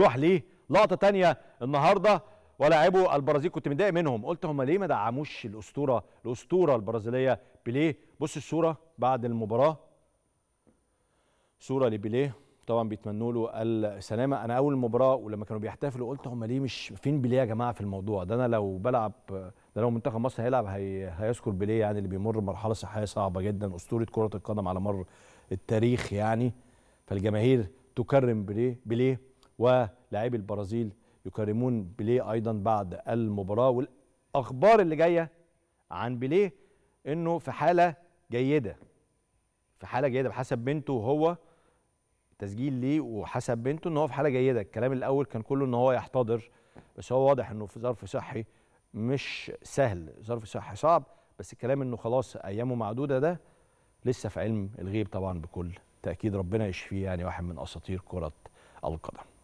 نروح ليه لقطه تانية النهارده ولاعبوا البرازيل كنت متضايق منهم قلت هم ليه ما دعموش الاسطوره الاسطوره البرازيليه بيليه بص الصوره بعد المباراه صوره لبيليه طبعا بيتمنوا له السلامه انا اول مباراه ولما كانوا بيحتفلوا قلت هم ليه مش فين بيليه يا جماعه في الموضوع ده انا لو بلعب ده لو منتخب مصر هيلعب هي... هيذكر بيليه يعني اللي بيمر بمرحله صحيه صعبه جدا اسطوره كره القدم على مر التاريخ يعني فالجماهير تكرم بيليه بيليه ولاعبي البرازيل يكرمون بيليه ايضا بعد المباراه والاخبار اللي جايه عن بيليه انه في حاله جيده في حاله جيده بحسب بنته وهو تسجيل ليه وحسب بنته ان هو في حاله جيده الكلام الاول كان كله ان هو يحتضر بس هو واضح انه في ظرف صحي مش سهل ظرف صحي صعب بس الكلام انه خلاص ايامه معدوده ده لسه في علم الغيب طبعا بكل تاكيد ربنا يشفيه يعني واحد من اساطير كره القدم